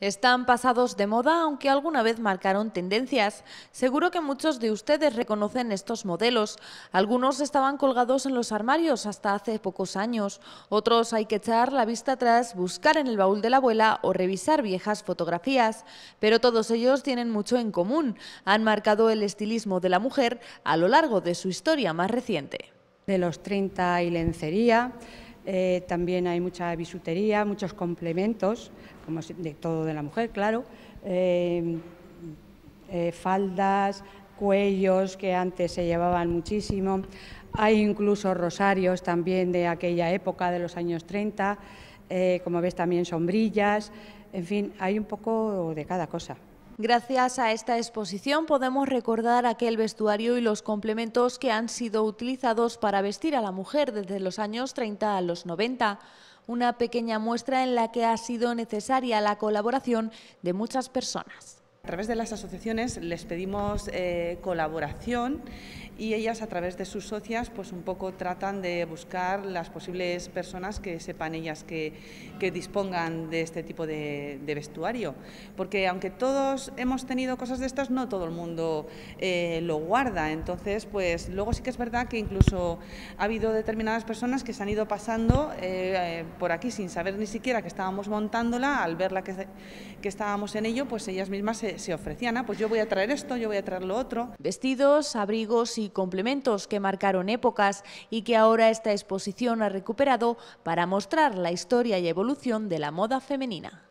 Están pasados de moda, aunque alguna vez marcaron tendencias. Seguro que muchos de ustedes reconocen estos modelos. Algunos estaban colgados en los armarios hasta hace pocos años. Otros hay que echar la vista atrás, buscar en el baúl de la abuela o revisar viejas fotografías. Pero todos ellos tienen mucho en común. Han marcado el estilismo de la mujer a lo largo de su historia más reciente. De los 30 y lencería eh, también hay mucha bisutería, muchos complementos, como de todo de la mujer, claro, eh, eh, faldas, cuellos que antes se llevaban muchísimo, hay incluso rosarios también de aquella época, de los años 30, como ves también sombrillas, en fin, hay un poco de cada cosa. Gracias a esta exposición podemos recordar aquel vestuario y los complementos que han sido utilizados para vestir a la mujer desde los años 30 a los 90 una pequeña muestra en la que ha sido necesaria la colaboración de muchas personas. A través de las asociaciones les pedimos eh, colaboración y ellas a través de sus socias pues un poco tratan de buscar las posibles personas que sepan ellas que, dispongan de este tipo de, vestuario. Porque aunque todos hemos tenido cosas de estas, no todo el mundo eh, lo guarda. Entonces pues luego sí que es verdad que incluso ha habido determinadas personas que se han ido pasando eh, por aquí sin saber ni siquiera que estábamos montándola, al verla que, que estábamos en ello, pues ellas mismas se se ofrecían, ah, pues yo voy a traer esto, yo voy a traer lo otro. Vestidos, abrigos y complementos que marcaron épocas y que ahora esta exposición ha recuperado para mostrar la historia y evolución de la moda femenina.